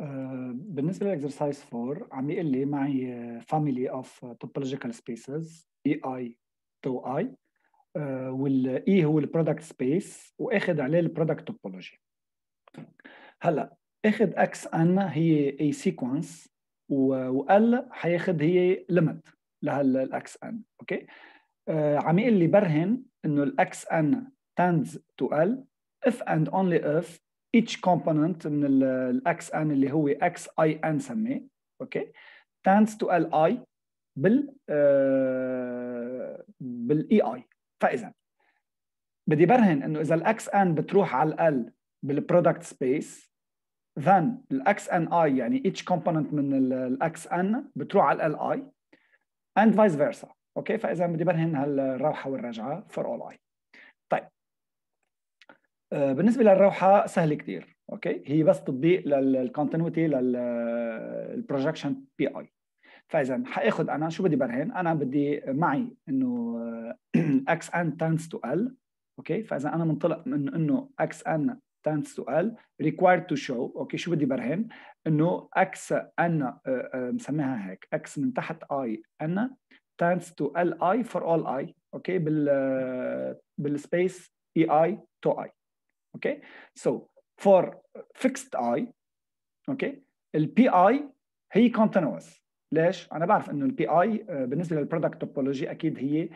آه، بالنسبه للاكسرسايز 4 عم يقول لي معي فاميلي اوف توبولوجيكال سبيسز اي اي تو اي والاي هو البرودكت سبيس واخذ عليه البرودكت توبولوجي هلا اخذ اكس ان هي اي سيكونس وال حياخذ هي ليميت لهالاكس ان اوكي عم يقول لي برهن انه الاكس ان تاندز تو ال اف اند اونلي اف each component من x n اللي هو x i n سميه اوكي tends to l i بال آه، e i فاذا بدي برهن انه اذا x n بتروح على ال product space then x n i يعني each component من x n بتروح على ال i and vice versa اوكي فاذا بدي برهن هالروحه والرجعه for all i آه، بالنسبه للروحه سهله كثير اوكي هي بس تطبيق للكونتينوتي للبروجكشن بي اي فاذا حاخذ انا شو بدي برهن انا بدي معي انه اكس ان تانس تو ال اوكي فاذا انا منطلق من انه اكس ان تانس تو ال ريكوايرد تو شو اوكي شو بدي برهن انه اكس ان آه، آه، مسميها هيك اكس من تحت اي ان تانس تو ال اي فور اول اي اوكي بال بالسبيس اي اي تو اي Okay, so for fixed i, okay, البي اي هي continuous. ليش؟ انا بعرف انه البي اي آه، بالنسبه للبرودكت توبولوجي اكيد هي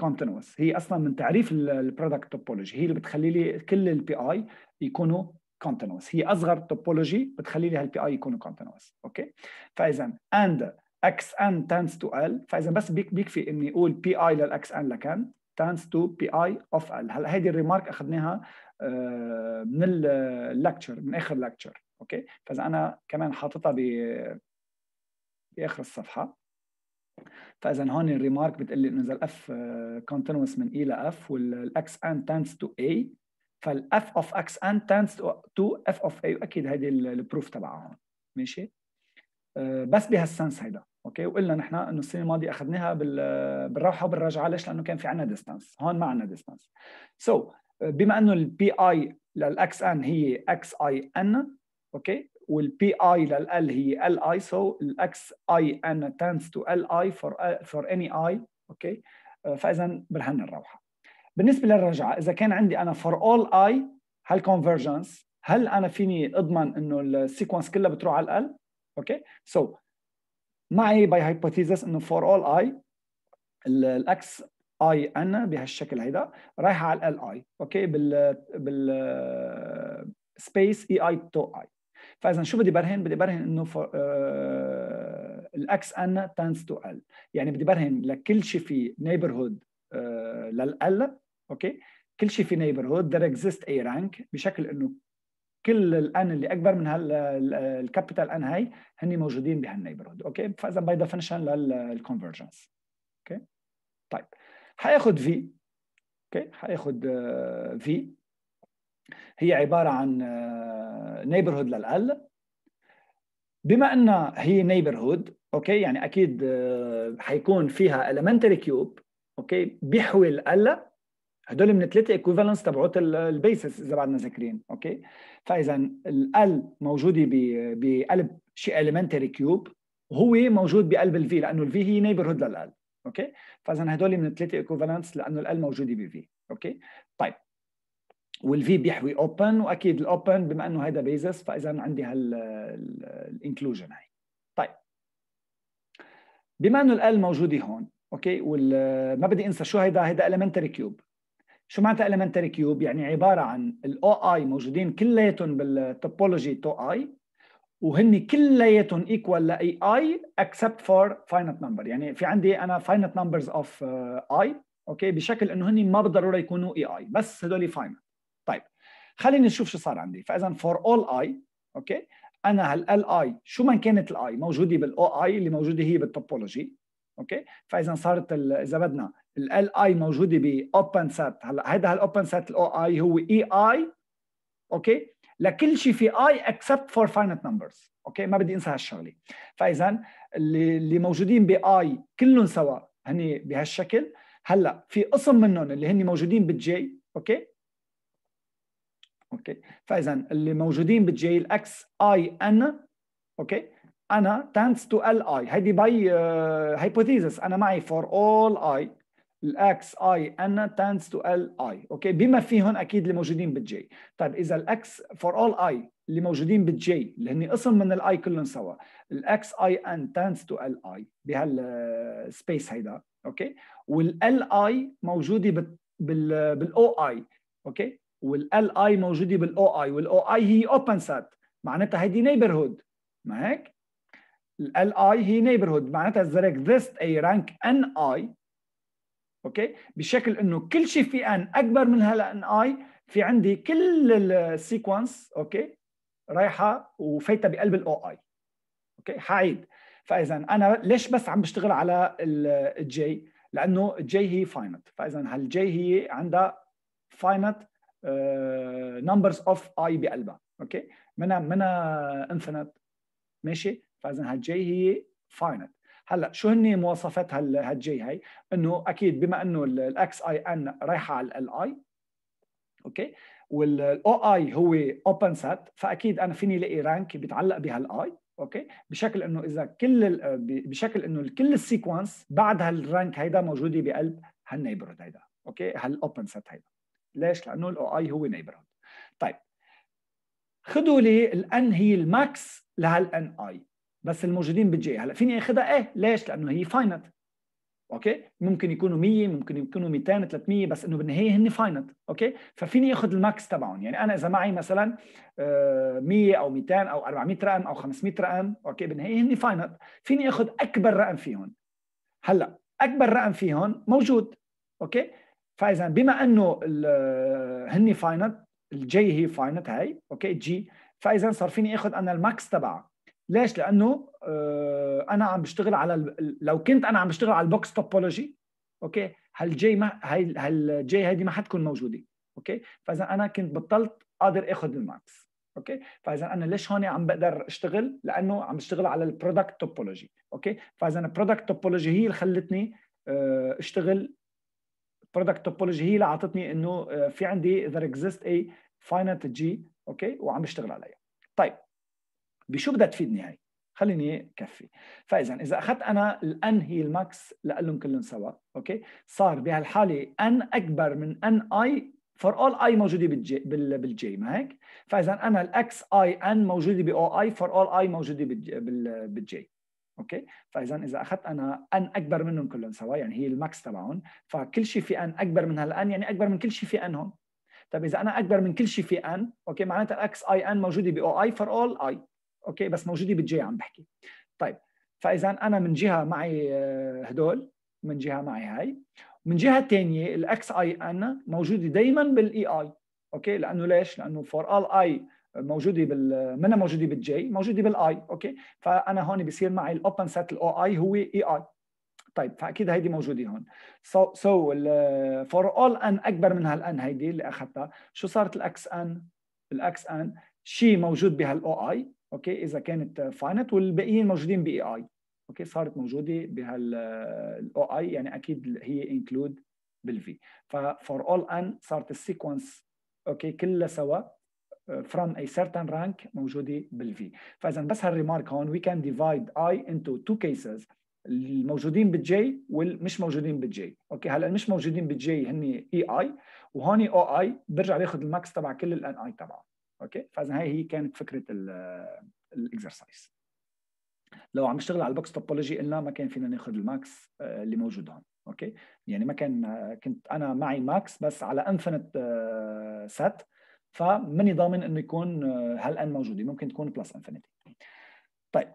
كونتينوس آه، هي اصلا من تعريف البرودكت توبولوجي هي اللي بتخلي لي كل البي اي يكونوا كونتينوس هي اصغر توبولوجي بتخلي لي هالبي اي يكونوا كونتينوس اوكي فاذا اند اكس ان تانس تو ال فاذا بس بيكفي اني اقول بي اي للاكس ان لكان تانس تو بي اي اوف ال هلا هيدي الريمارك اخذناها آه، من اللكتشر من اخر لكتشر اوكي فاذا انا كمان حاططها ب باخر الصفحه فاذا هون الريمارك بتقول لي انه اذا الاف آه، كونتينوس من اي لاف والاكس ان تانس تو اي فالاف اوف اكس ان تانس تو اف اوف اي واكيد هيدي البروف تبعها هون ماشي آه، بس بهالسنس هيدا اوكي وقلنا نحن انه السنه الماضيه اخذناها بالروحه وبالرجعه ليش؟ لانه كان في عندنا ديستانس هون ما عندنا ديستانس سو so, بما انه البي اي للاكس ان هي اكس اي ان اوكي والبي اي للال هي ال اي سو الاكس اي ان تنس تو ال اي فور فور اني اي اوكي فاذا برهن الروحه بالنسبه للرجعه اذا كان عندي انا فور اول اي كونفرجنس هل انا فيني اضمن انه السيكونس كلها بتروح على ال اوكي سو معي باي هايبوثيسس انه فور اول اي الاكس اي ان بهالشكل هيدا رايحه على ال اي اوكي بال بال سبيس اي اي تو اي فاذا شو بدي برهن بدي برهن انه uh, الاكس ان تانس تو ال يعني بدي برهن لكل شيء في نيبرهود آه، للال اوكي كل شيء في نيبرهود there exists a rank بشكل انه كل الان اللي اكبر من هالكابيتال ان هاي هن موجودين بهالنيبرهود اوكي فاذا باي ديفينشن للكونفرجنس اوكي طيب هياخد في اوكي هياخد في آه، هي عباره عن نيبرهود آه، للال بما انها هي نيبرهود اوكي يعني اكيد آه، حيكون فيها المنتري كيوب اوكي بيحوي الال هدول من الثلاثه ايكوفالنس تبعوت البيسس اذا بعدنا ذاكرين اوكي فاذا الال موجوده بقلب شيء المنتري كيوب وهو موجود بقلب الفي لانه الفي هي نيبرهود للال اوكي فاذا هدول من الثلاثه ايكوفالنتس لانه ال موجوده بفي اوكي طيب والفي بيحوي اوبن واكيد الاوبن بما انه هذا بيزس فاذا عندي هالانكلوجن هي طيب بما انه ال موجوده هون اوكي وما بدي انسى شو هيدا هيدا المنتري كيوب شو معناتها المنتري كيوب يعني عباره عن الاو اي موجودين كلياتهم بالتوبولوجي تو اي وهن كلياتهم ايكوال لاي اي اكسبت فور فاينت نمبر يعني في عندي انا فاينت نمبرز اوف اي اوكي بشكل انه هن ما بالضروره يكونوا اي اي بس هدول فاينت طيب خليني نشوف شو صار عندي فاذا فور اول اي اوكي انا هال اي شو ما كانت الاي موجوده بالاو اي اللي موجوده هي بالتوبولوجي اوكي فاذا صارت اذا بدنا ال اي موجوده باوبن سيت هلا هذا هالاوبن سيت الاو اي هو اي اي اوكي لكل شيء في اي اكسبت فور فاينت نمبرز اوكي ما بدي انسى هالشغله فاذا اللي, اللي موجودين باي كلهم سوا هن بهالشكل هلا في قسم منهم اللي هن موجودين بالجي اوكي اوكي فاذا اللي موجودين بالجي الاكس اي ان اوكي انا تانس تو ال اي هيدي باي هايبوثيسس uh, انا معي فور اول اي الاكس اي ان تانس تو ال اي اوكي بما فيهم اكيد اللي موجودين بالجي طيب اذا الاكس فور اول اي اللي موجودين بالجي اللي هن قسم من الاي كلهم سوا الاكس اي ان تانس تو ال اي بهالسبيس آه، هيدا اوكي والال اي موجوده بال بالاو اي اوكي والال اي موجوده بالاو اي والاو اي هي اوبن سات معناتها هيدي نيبرهود ما هيك؟ ال اي هي نيبرهود معناتها ذلك ذس اي رانك ان اي اوكي بشكل انه كل شيء في ان اكبر من هلا ان اي في عندي كل السيكونس اوكي رايحه وفايته بقلب الاو اي اوكي حعيد فاذا انا ليش بس عم بشتغل على الجي لانه الجي هي فاينت فاذا هالجي هي عندها فاينت نمبرز اوف اي بقلبها اوكي منها منها انفينيت ماشي فاذا هالجي هي فاينت هلا شو هن مواصفات هالجي هي انه اكيد بما انه الاكس اي ان رايحه على الاي اوكي والاو اي هو اوبن سيت فاكيد انا فيني الاقي رانك بيتعلق بهالاي اوكي بشكل انه اذا كل بشكل انه كل السيكونس بعد هالرانك هيدا موجوده بقلب هالنيبرود هيدا اوكي هالاوبن سيت هيدا ليش لانه الاو اي هو نيبرود طيب خذوا لي الان هي الماكس لهالان اي بس الموجودين بالجي هلا فيني اخذها ايه ليش لانه هي فاينت اوكي ممكن يكونوا 100 ممكن يكونوا 200 300 بس انه بالنهايه هن فاينت اوكي ففيني اخذ الماكس تبعهم يعني انا اذا معي مثلا 100 آه، او 200 او 400 رقم او 500 رقم اوكي بالنهايه هن فاينت فيني اخذ اكبر رقم فيهم هلا اكبر رقم فيهم موجود اوكي فاذا بما انه آه، هن فاينت الجي هي فاينت هاي اوكي جي فاذا صار فيني اخذ انا الماكس تبعها ليش؟ لانه آه، انا عم بشتغل على لو كنت انا عم بشتغل على البوكس توبولوجي اوكي هالجي ما هي هالجي هذه ما حتكون موجوده اوكي فاذا انا كنت بطلت قادر اخذ الماكس اوكي فاذا انا ليش هون عم بقدر اشتغل لانه عم بشتغل على البرودكت توبولوجي اوكي فاذا البرودكت توبولوجي هي اللي خلتني آه، اشتغل برودكت توبولوجي هي اللي اعطتني انه آه، في عندي اذا اكزيست اي فاينت جي اوكي وعم بشتغل عليها طيب بشو بدها تفيدني هي خليني كفي فاذا اذا اخذت انا الان هي الماكس لقلهم كلهم سوا اوكي صار بهالحاله ان اكبر من ان اي فور اول اي موجوده بالجي بالجي ما هيك فاذا انا الاكس اي ان موجوده باو اي فور اول اي موجوده بالجي اوكي فاذا اذا اخذت انا ان اكبر منهم كلهم سوا يعني هي الماكس تبعهم فكل شيء في ان اكبر من هالان يعني اكبر من كل شيء في ان هون طيب اذا انا اكبر من كل شيء في ان اوكي معناتها الاكس اي ان موجوده باو اي فور اول اي اوكي بس موجوده بالجي عم بحكي طيب فاذا انا من جهه معي آه، هدول من جهه معي هاي من جهه ثانيه الاكس اي ان موجوده دائما بالاي اي e اوكي لانه ليش لانه فور ال اي موجوده بال منها موجوده بالجي موجوده بالاي اوكي فانا هون بصير معي الاوبن سيت الاو اي هو اي e اي طيب فاكيد هيدي موجوده هون سو سو فور اول ان اكبر من هالان هيدي اللي اخذتها شو صارت الاكس ان الاكس ان شيء موجود بهالاو اي اوكي اذا كانت فاينت والباقيين موجودين باي اي اوكي صارت موجوده بهالاو اي يعني اكيد هي انكلود بالفي ففور اول ان صارت السيكونس اوكي كلها سوا from a certain rank موجوده بالفي فاذا بس هالريمارك هون we can divide i into two cases الموجودين بالجي والمش موجودين بالجي اوكي هلا المش موجودين بالجي هن اي اي وهون او اي برجع باخذ الماكس تبع كل الان اي تبعه اوكي فاذا هي هي كانت فكره الاكسرسايز لو عم نشتغل على البوكس توبولوجي قلنا ما كان فينا ناخذ الماكس آه، اللي موجود هون اوكي يعني ما كان آه، كنت انا معي ماكس بس على انفينيت آه، سات فماني ضامن انه يكون هالان موجوده ممكن تكون بلس انفينيتي طيب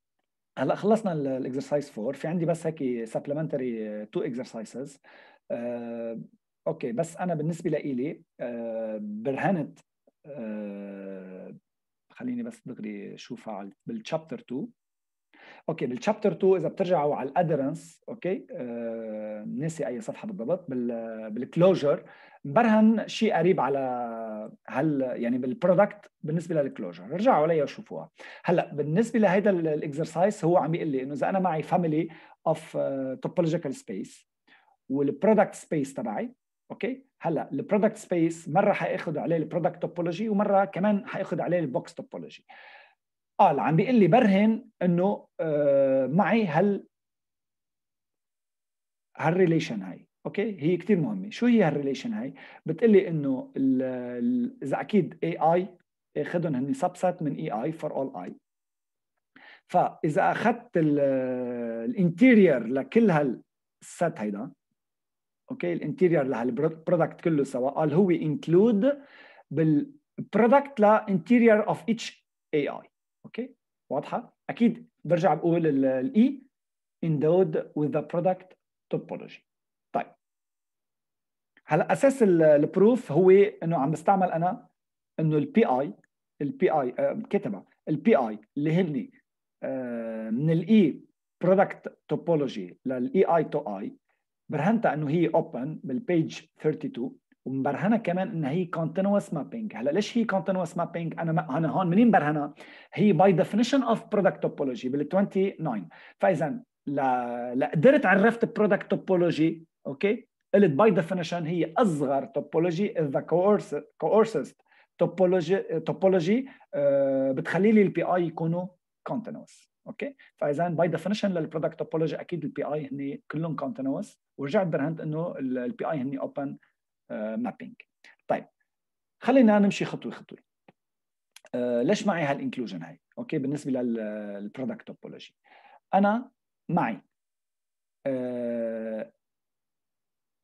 هلا خلصنا الاكسرسايز 4 في عندي بس هيك سبلمنتري تو اكسرسايزز اوكي بس انا بالنسبه لإلي برهنت آه، خليني بس دغري اشوفها على بالشابتر 2 اوكي بالشابتر 2 اذا بترجعوا على الادرنس اوكي آه ناسي اي صفحه بالضبط بالكلوجر برهن شيء قريب على هل يعني بالبرودكت بالنسبه للكلوجر رجعوا عليها وشوفوها هلا بالنسبه لهيدا الاكسرسايز هو عم يقول لي انه اذا انا معي فاميلي اوف توبولوجيكال سبيس والبرودكت سبيس تبعي اوكي هلا البرودكت سبيس مره حاخذ عليه البرودكت توبولوجي ومره كمان حاخذ عليه البوكس توبولوجي قال عم بيقول لي برهن انه آه معي هال هالريليشن هاي اوكي هي كثير مهمه شو هي هالريليشن هاي بتقول لي انه اذا اكيد اي اي اخذهم هن سبسات من اي اي فور اول اي فاذا اخذت الانتيرير لكل هالست هيدا اوكي الانتيرير لهالبرودكت كله سوا قال هو انكلود بالبرودكت لانتيرير اوف اتش اي اي اوكي واضحه اكيد برجع بقول الاي e endowed with the product topology طيب هلا اساس البروف هو انه عم بستعمل انا انه البي اي البي اي آه، كتبها البي اي اللي هن آه، من الاي برودكت توبولوجي للاي اي تو اي برهنتها انه هي اوبن بالبيج 32 ومبرهنه كمان انها هي كونتينوس مابينج هلا ليش هي كونتينوس مابينج انا ما انا هون منين برهنها هي باي ديفينيشن اوف برودكت توبولوجي بال 29 فاذا قدرت عرفت برودكت توبولوجي اوكي قلت باي ديفينيشن هي اصغر توبولوجي اذا كورسست توبولوجي توبولوجي بتخلي لي البي اي يكونوا كونتينوس اوكي فاذا باي ديفينيشن للبرودكت توبولوجي اكيد البي اي هن كلهم كونتينوس ورجعت برهنت انه البي اي هن اوبن مابينج طيب خلينا نمشي خطوه خطوه آه ليش معي هالانكلوجن هاي اوكي بالنسبه للبرودكت توبولوجي انا معي آه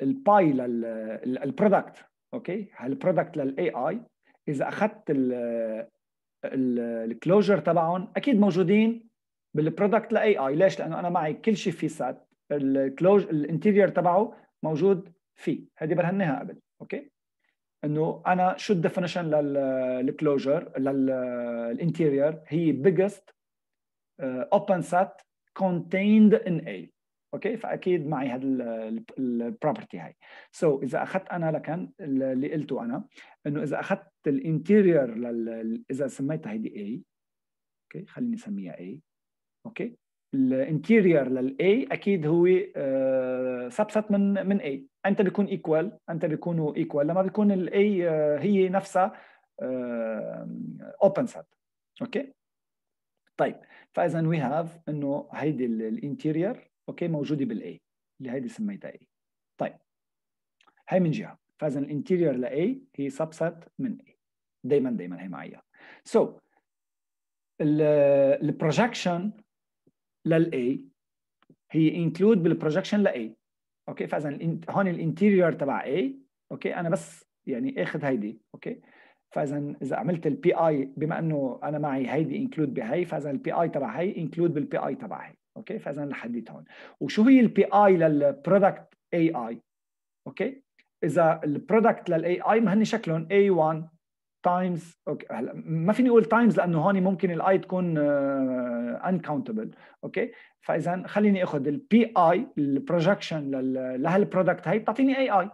الباي للبرودكت اوكي هالبرودكت للاي اي اذا اخذت الكلوجر تبعهم اكيد موجودين بالبرودكت لاي اي ليش لانه انا معي كل شيء في سات الكلوج الانتيرير تبعه موجود فيه هذه برهناها قبل اوكي انه انا شو الديفينيشن للكلوجر للانتيرير هي بيجست اوبن سات كونتيند ان A اوكي فاكيد معي هذا البروبرتي هاي سو so, اذا اخذت انا لكن اللي قلته انا انه اذا اخذت الانتيرير لل... اذا سميتها هيدي A اوكي خليني اسميها A اوكي الانتيرير للاي اكيد هو آه، سبست من من اي انت بيكون ايكوال انت بيكونوا ايكوال لما بيكون الاي آه، هي نفسها اوبن سب اوكي طيب فاذا وي هاف انه هيدي الانتيرير اوكي موجوده بالاي اللي هيدي سميتها اي طيب هي من جهه فاذا الانتيرير لاي هي سبست من اي دائما دائما هي معي سو البروجكشن A هي انكلود بالبروجكشن A اوكي فاذا هون الانتيريور تبع A اوكي انا بس يعني اخذ هيدي اوكي فاذا اذا عملت البي اي بما انه انا معي هيدي انكلود بهي فاذا البي اي تبع هي انكلود بالبي اي تبع هي اوكي فاذا لحديت هون وشو هي البي اي للبرودكت اي اي اوكي اذا البرودكت للاي اي ما هن شكلهم اي 1 تايمز اوكي هلا ما فيني اقول تايمز لانه هون ممكن الاي تكون انكاونتبل آه، اوكي فاذا خليني اخذ البي اي البروجكشن لهالبرودكت هي بتعطيني اي اي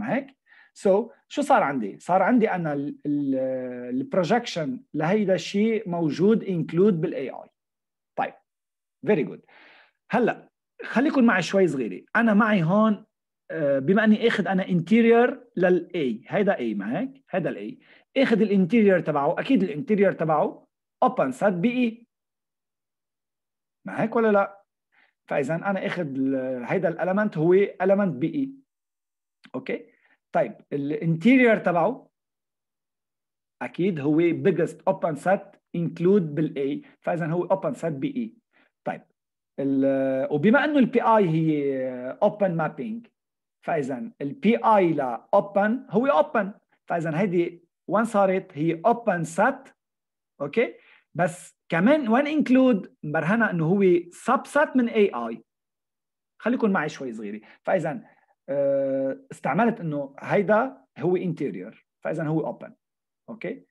ما هيك سو so, شو صار عندي صار عندي انا البروجكشن آه، لهيدا الشيء موجود انكلود بالاي اي طيب فيري جود هلا خليكم معي شوي صغيره انا معي هون آه، بما اني اخذ انا انتيرير للاي هيدا اي ما هيك هيدا الاي اخد الانتيرير تبعه اكيد الانتيرير تبعه سات بي اي ما هيك ولا لا فاذا انا اخد هيدا الالمنت هو المنت بي اي اوكي طيب الانتيرير تبعه اكيد هو biggest open set include بالاي فاذا هو open set بي اي طيب وبما انه البي اي هي open mapping فاذا البي اي لاوبن هو اوبن فاذا هيدي وين صارت هي open set اوكي بس كمان وين انكلود مبرهنه انه هو سب سات من اي اي خليكم معي شوي صغيره فاذا آه، استعملت انه هيدا هو انتيريور فاذا هو اوبن اوكي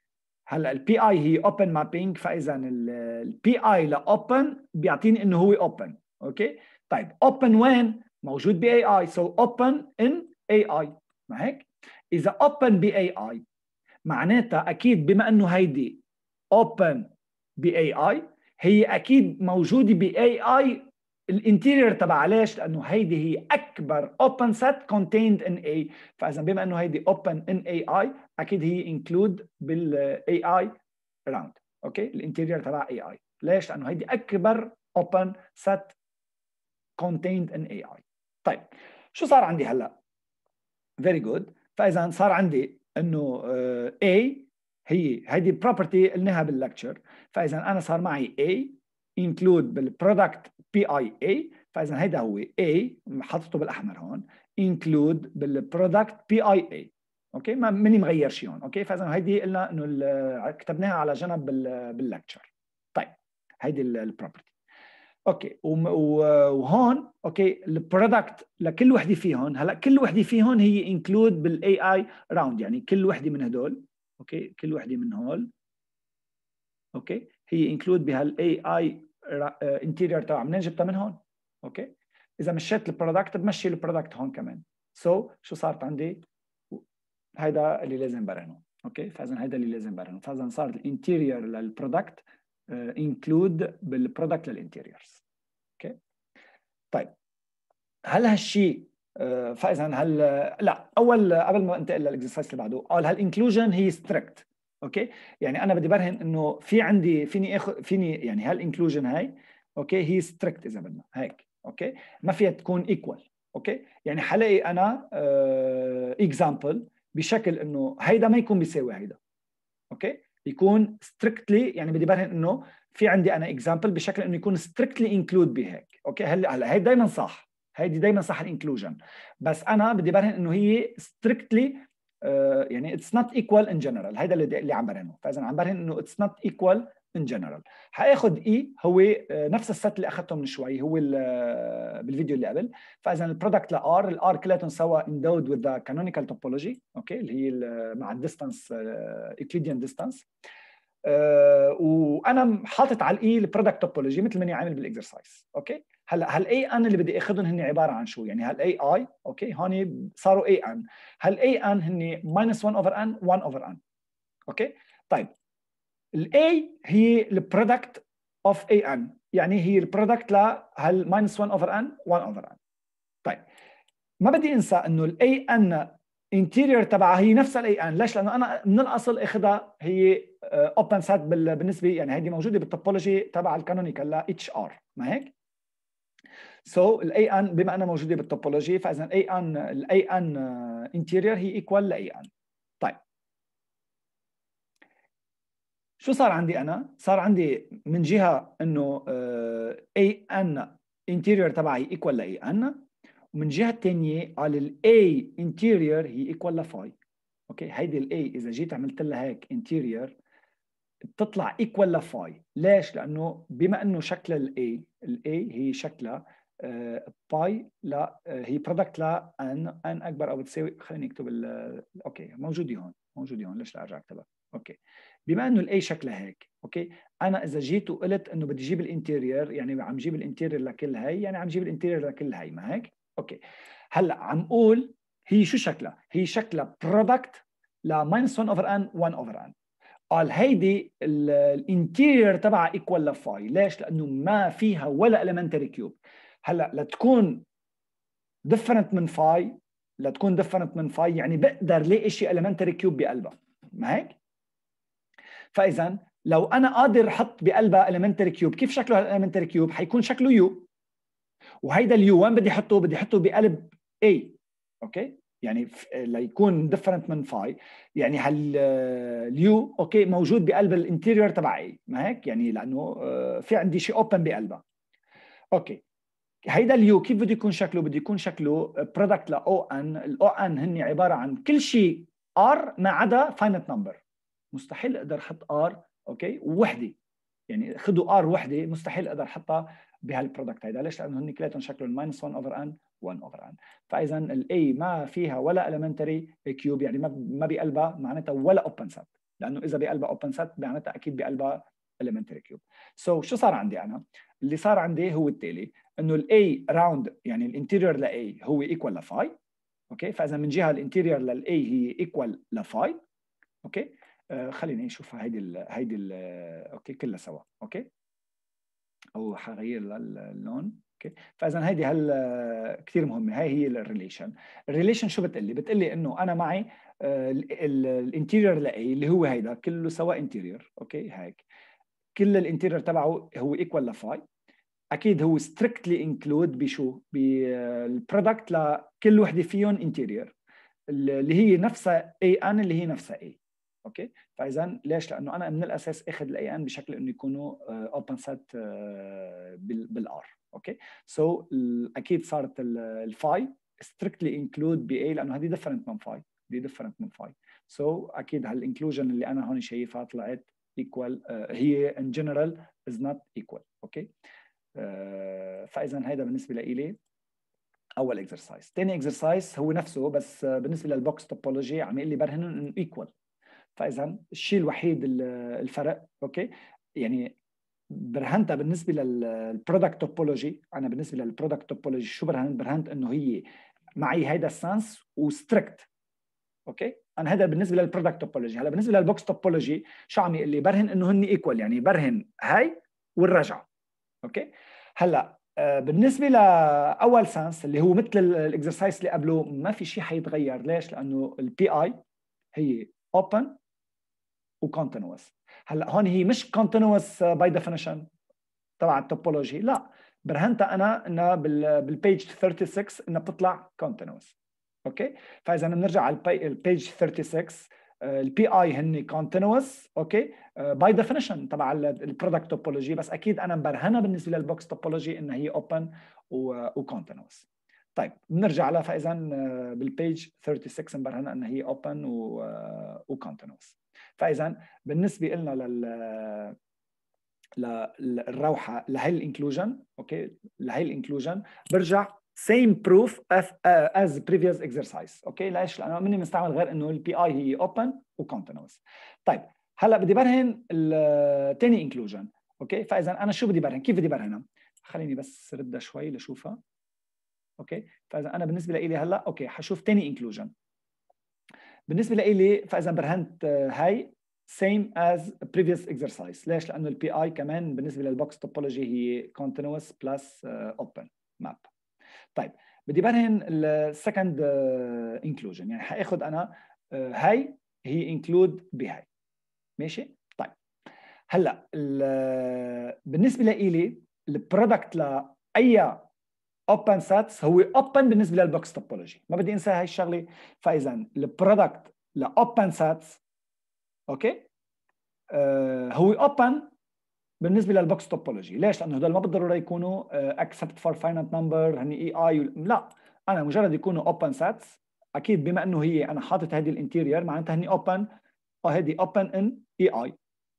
هلا البي اي هي اوبن مابينج فاذا البي اي لاوبن بيعطيني انه هو اوبن اوكي طيب اوبن وين موجود باي اي سو اوبن ان اي اي ما هيك اذا اوبن باي اي معناتها اكيد بما انه هيدي اوبن باي اي هي اكيد موجوده باي اي الانتيرير تبع ليش؟ لانه هيدي هي اكبر اوبن سيت كونتيند ان اي فاذا بما انه هيدي اوبن ان اي اي اكيد هي انكلود بالاي اي راوند اوكي الانتيرير تبع اي اي ليش؟ لانه هيدي اكبر اوبن سيت كونتيند ان اي اي طيب شو صار عندي هلا؟ فيري جود فاذا صار عندي انه آه، A هي هذه بروبرتي قلناها باللكتشر فاذا انا صار معي A انكلود بالبرودكت بي اي اي فاذا هيدا هو A حاطته بالاحمر هون انكلود بالبرودكت بي اي اي اوكي ما مني مغير شيء هون اوكي فاذا هيدي قلنا انه كتبناها على جنب باللكتشر طيب هيدي البروبرتي اوكي وهون اوكي البرودكت لكل وحده فيهم هلا كل وحده فيهم هي انكلود بالاي اي راوند يعني كل وحده من هدول اوكي كل وحده من هول اوكي هي انكلود بهالاي اي انتيرير تبع منين جبتها من هون اوكي اذا مشيت البرودكت بمشي البرودكت هون كمان سو so, شو صارت عندي هيدا اللي لازم برهنه اوكي فاذا هيدا اللي لازم برهنه فاذا صار الانتيرير للبرودكت انكلود بالبرودكت للانتيريورز اوكي طيب هل هالشيء uh, فاذا هل uh, لا اول uh, قبل ما انتقل للاكسرسايز اللي بعده قال هل انكلوجن هي ستريكت اوكي يعني انا بدي برهن انه في عندي فيني اخذ فيني يعني هل انكلوجن هاي اوكي هي ستريكت اذا بدنا هيك اوكي ما فيها تكون ايكوال اوكي يعني حلاقي انا اكزامبل بشكل انه هيدا ما يكون بيساوي هيدا اوكي يكون strictly يعني بدي برهن انه في عندي انا اكزامبل بشكل انه يكون strictly include بهيك اوكي هلا هلا هي دائما صح هيدي دائما صح الانكلوجن بس انا بدي برهن انه هي strictly uh, يعني اتس نوت ايكوال ان جنرال هيدا اللي, اللي عم برهنه فاذا عم برهن انه اتس نوت ايكوال ان جنرال حاخذ اي هو آه، نفس السيت اللي اخذته من شوي هو آه، بالفيديو اللي قبل فاذا البرودكت لار الار كلياتهم سوا اندود وذ ذا كانونيكال توبولوجي اوكي اللي هي آه، مع الديستانس اكليديان ديستانس وانا حاطط على الاي البرودكت توبولوجي مثل ما اني عامل بالاكسرسايز اوكي هلا هل اي ان اللي بدي اخذهم هن عباره عن شو يعني هل اي اي اوكي هون صاروا اي ان هل اي ان هن ماينس 1 اوفر ان 1 اوفر ان اوكي طيب الاي هي البرودكت اوف اي ان يعني هي البرودكت لهال ماينس 1 اوفر ان 1 اوفر ان طيب ما بدي انسى انه الاي ان انتيريور تبعها هي نفسها الاي ان ليش لانه انا من الاصل اخذها هي اوبن آه، سات بالنسبه يعني هيدي موجوده بالتوبولوجي تبع الكانونيكال لا اتش ار ما هيك سو الاي ان بما انها موجوده بالتوبولوجي فاذا الاي ان الاي ان انتيريور هي ايكوال لاي ان شو صار عندي انا؟ صار عندي من جهه انه اي ان انتيريور تبعي ايكوال لاي ان ومن جهه ثانيه قال الاي انتيريور هي ايكوال لفاي اوكي هيدي الاي اذا جيت عملت لها هيك انتيريور بتطلع ايكوال لفاي ليش؟ لانه بما انه شكل الاي الاي هي شكلها آه، باي لا آه، هي برودكت لا ان ان اكبر او بتساوي خليني اكتب آه، اوكي موجوده هون موجوده هون ليش لا ارجع اكتبها اوكي بما انه الاي شكلها هيك اوكي انا اذا جيت وقلت انه بدي جيب الانتيرير يعني عم جيب الانتيرير لكل هي يعني عم جيب الانتيرير لكل هي ما هيك اوكي هلا عم قول هي شو شكلها هي شكلها برودكت ل ماينس 1 اوفر ان 1 اوفر ان قال هيدي الانتيرير تبعها ايكوال لفاي ليش لانه ما فيها ولا اليمنتري كيوب هلا لتكون ديفرنت من فاي لتكون ديفرنت من فاي يعني بقدر لاقي شيء اليمنتري كيوب بقلبها ما هيك فاذا لو انا قادر احط بقلبها المنتري كيوب كيف شكله هالالمنتري كيوب حيكون شكله يو وهيدا اليو وين بدي احطه بدي احطه بقلب اي اوكي يعني ليكون ديفرنت من فاي يعني هال آه، اليو اوكي موجود بقلب الانتيريور تبع اي ما هيك يعني لانه آه، في عندي شيء اوبن بقلبها اوكي هيدا اليو كيف بده يكون شكله بده يكون شكله برودكت لاو ان الاو ان هن عباره عن كل شيء ار ما عدا فاينت نمبر مستحيل اقدر احط ار اوكي وحده يعني خذوا ار وحده مستحيل اقدر احطها بهالبرودكت هيدا ليش؟ لانه هن كلياتهم شكلهم ماينس 1 اوفر ان 1 اوفر ان فاذا الاي ما فيها ولا المنتري كيوب يعني ما ما بقلبها معناتها ولا اوبن سات لانه اذا بقلبها اوبن سات معناتها اكيد بقلبها المنتري كيوب سو so, شو صار عندي انا؟ اللي صار عندي هو التالي انه الاي راوند يعني الانتيريور لاي هو ايكوال لفاي اوكي فاذا من جهه الانتيريور للاي هي ايكوال لفاي اوكي آه، خليني نشوف هيدي الـ هيدي الـ آه، اوكي كلها سوا اوكي او حغير اللون اوكي فاذا هيدي هل آه، كثير مهمه هي هي الريليشن الريليشن شو بتقلي بتقلي انه انا معي الانتيرير لاي اللي هو هيدا كله سوا انتيرير اوكي هيك كل الانتيرير تبعه هو ايكوال لفاي اكيد هو ستريكتلي انكلود بشو بالبرودكت لكل وحده فيهم انتيرير اللي هي نفسها اي ان اللي هي نفسها اي اوكي فاذا ليش لانه انا من الاساس اخذ الاي ان بشكل انه يكونوا اوبن سيت بالار اوكي سو اكيد صارت الفاي strictly include بي اي لانه هذه different من فاي دي different من فاي سو so, اكيد هالانكلوجن اللي انا هون شايفها طلعت equal uh, هي in general is not equal اوكي okay? آه، uh, فاذا هذا بالنسبه لإلي اول اكزرسايز ثاني اكزرسايز هو نفسه بس آه، بالنسبه للبوكس توبولوجي عم يقول لي برهنهم انه ايكوال فاذا الشيء الوحيد الفرق اوكي يعني برهنتها بالنسبه للبرودكت توبولوجي انا بالنسبه للبرودكت توبولوجي شو برهنت برهنت انه هي معي هيدا السنس وستريكت اوكي انا هذا بالنسبه للبرودكت توبولوجي هلا بالنسبه للبوكس توبولوجي شو عم يقول لي برهن انه هن ايكوال يعني برهن هاي والرجعه اوكي هلا آه، بالنسبه لاول سنس اللي هو مثل الاكسرسايز اللي قبله ما في شيء حيتغير ليش لانه البي اي هي اوبن وكونتينوس هلا هون هي مش كونتينوس باي ديفينيشن تبع التوبولوجي لا برهنتها انا انها بالبيج 36 انها بتطلع كونتينوس اوكي فاذا بنرجع على البيج 36 البي اي هن كونتينوس اوكي باي uh, ديفينيشن تبع البرودكت توبولوجي بس اكيد انا مبرهنها بالنسبه للبوكس توبولوجي انها هي اوبن وكونتينوس طيب بنرجع لها فاذا بالبيج 36 مبرهنه انها هي اوبن وكونتينوس uh, فاذا بالنسبه لنا لل للروحه لهي الانكلوجن اوكي لهي الانكلوجن برجع سيم بروف از بريفيوس اكسرسايز اوكي ليش لانه مني مستعمل غير انه البي اي هي اوبن وكونتينوس طيب هلا بدي برهن الثاني انكلوجن اوكي فاذا انا شو بدي برهن كيف بدي برهنها خليني بس ردها شوي لشوفها اوكي فاذا انا بالنسبه لي هلا اوكي حشوف ثاني انكلوجن بالنسبه لإلي فاذا برهنت آه، هاي same as previous exercise ليش لانه البي اي كمان بالنسبه للبوكس توبولوجي هي continuous plus آه، open map طيب بدي برهن السكند انكلوجن آه، يعني حاخذ انا هاي هي انكلود بهاي ماشي طيب هلا بالنسبه لإلي البرودكت لاي اوبن ساتس هو اوبن بالنسبه للبوكس توبولوجي ما بدي انسى هاي الشغله فاذا البرودكت لاوبن ساتس اوكي آه هو اوبن بالنسبه للبوكس توبولوجي ليش لانه هدول ما بالضروره يكونوا اكسبت فور فاينت نمبر هن اي اي لا انا مجرد يكونوا اوبن ساتس اكيد بما انه هي انا حاطط هذه الانتيرير معناتها هن اوبن اه هذه اوبن ان اي اي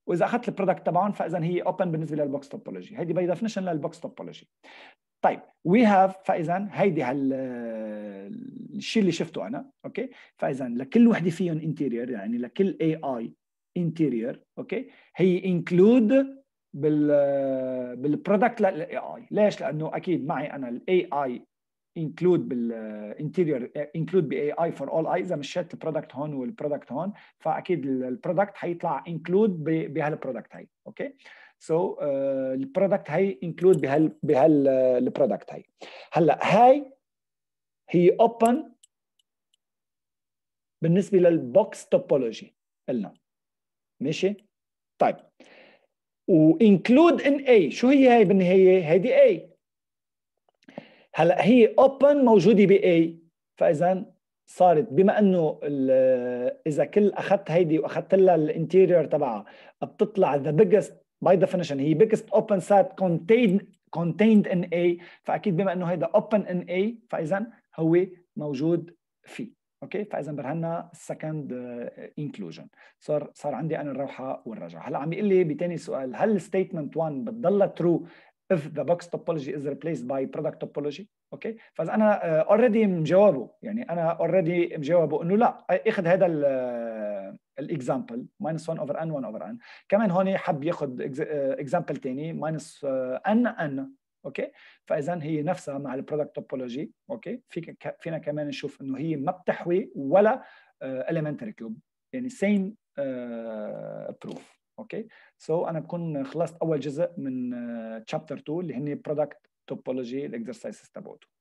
واذا اخذت البرودكت تبعهم فاذا هي اوبن بالنسبه للبوكس توبولوجي هذه باي ديفينيشن للبوكس توبولوجي طيب وي هاف فاذا هيدي هال الشيء اللي شفته انا اوكي فاذا لكل وحده فيهم انتيرير يعني لكل اي اي انتيرير اوكي هي انكلود بال بالبرودكت للاي اي ليش لانه اكيد معي انا الاي اي انكلود بالانتيرير انكلود باي اي فور اول اي اذا مشيت البرودكت هون والبرودكت هون فاكيد البرودكت حيطلع انكلود بهالبرودكت هي اوكي سو البرودكت uh, هاي انكلود بهال بهال البرودكت uh, هاي هلا هاي هي اوبن بالنسبه للبوكس توبولوجي قلنا ماشي طيب وانكلود ان اي شو هي هاي بالنهايه هيدي اي هلا هي اوبن موجوده باي فاذا صارت بما انه اذا كل اخذت هيدي واخذت لها الانتيريور تبعها بتطلع ذا بيجست باي ديفينيشن هي بيجست اوبن سات كونتيند كونتيند ان اي فاكيد بما انه هيدا اوبن ان اي فاذا هو موجود فيه اوكي فاذا برهنا السكند انكلوجن صار صار عندي انا الروحه والرجعه هلا عم بيقول لي بثاني سؤال هل ستيتمنت 1 بتضلها ترو if the box topology is replaced by product topology اوكي فاذا انا اوريدي uh, مجاوبه يعني انا اوريدي مجاوبه انه لا اخذ هذا الاكزامبل ماينس 1 اوفر ان 1 اوفر ان كمان هون حب ياخذ اكزامبل ثاني ماينس ان ان اوكي فاذا هي نفسها مع البرودكت توبولوجي اوكي فيك فينا كمان نشوف انه هي ما بتحوي ولا المنتري آه، كيوب يعني سيم بروف آه، اوكي سو انا بكون خلصت اول جزء من تشابتر آه، 2 اللي هن برودكت توبولوجي الاكسرسايز تبعته